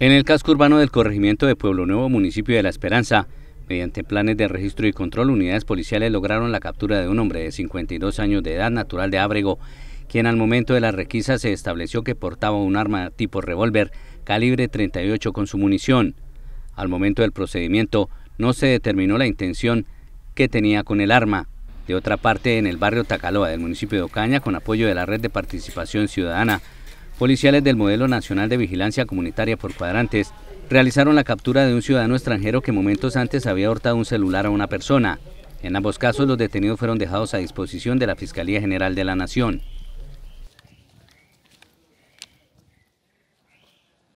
En el casco urbano del corregimiento de Pueblo Nuevo, municipio de La Esperanza, mediante planes de registro y control, unidades policiales lograron la captura de un hombre de 52 años de edad natural de Ábrego, quien al momento de la requisa se estableció que portaba un arma tipo revólver calibre 38 con su munición. Al momento del procedimiento no se determinó la intención que tenía con el arma. De otra parte, en el barrio Tacaloa del municipio de Ocaña, con apoyo de la Red de Participación Ciudadana, policiales del Modelo Nacional de Vigilancia Comunitaria por Cuadrantes realizaron la captura de un ciudadano extranjero que momentos antes había hurtado un celular a una persona. En ambos casos, los detenidos fueron dejados a disposición de la Fiscalía General de la Nación.